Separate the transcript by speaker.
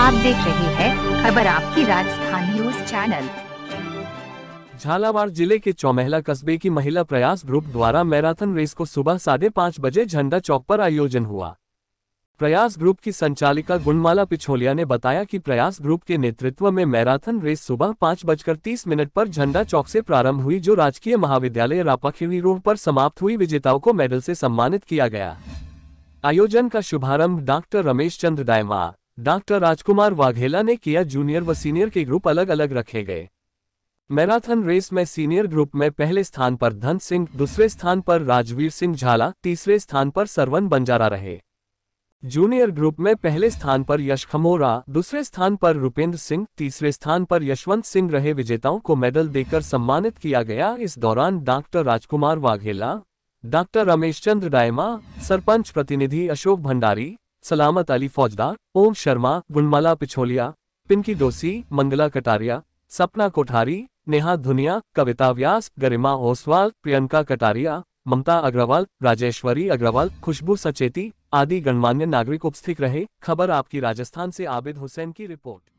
Speaker 1: आप देख रहे हैं खबर आपकी राजस्थान न्यूज चैनल झालावाड़ जिले के चौमहला कस्बे की महिला प्रयास ग्रुप द्वारा मैराथन रेस को सुबह साढ़े पाँच बजे झंडा चौक पर आयोजन हुआ प्रयास ग्रुप की संचालिका गुणमाला पिछोलिया ने बताया कि प्रयास ग्रुप के नेतृत्व में मैराथन रेस सुबह पाँच बजकर तीस मिनट पर झंडा चौक से प्रारंभ हुई जो राजकीय महाविद्यालय रापाखिरी रोड पर समाप्त हुई विजेताओं को मेडल से सम्मानित किया गया आयोजन का शुभारंभ डॉक्टर रमेश चंद्र डायमा डॉक्टर राजकुमार वाघेला ने किया जूनियर व सीनियर के ग्रुप अलग अलग रखे गए मैराथन रेस में सीनियर ग्रुप में पहले स्थान पर धन सिंह दूसरे स्थान पर राजवीर सिंह झाला तीसरे स्थान पर सरवन बंजारा रहे जूनियर ग्रुप में पहले स्थान पर यश खमोरा दूसरे स्थान पर रुपेंद्र सिंह तीसरे स्थान पर यशवंत सिंह रहे विजेताओं को मेडल देकर सम्मानित किया गया इस दौरान डॉक्टर राजकुमार वाघेला डॉक्टर रमेश चंद्र डायमा सरपंच प्रतिनिधि अशोक भंडारी सलामत अली फौजदार ओम शर्मा गुणमाला पिछोलिया पिंकी डोसी मंगला कटारिया सपना कोठारी नेहा धुनिया कविता व्यास गरिमा ओसवाल प्रियंका कटारिया ममता अग्रवाल राजेश्वरी अग्रवाल खुशबू सचेती आदि गणमान्य नागरिक उपस्थित रहे खबर आपकी राजस्थान से आबिद हुसैन की रिपोर्ट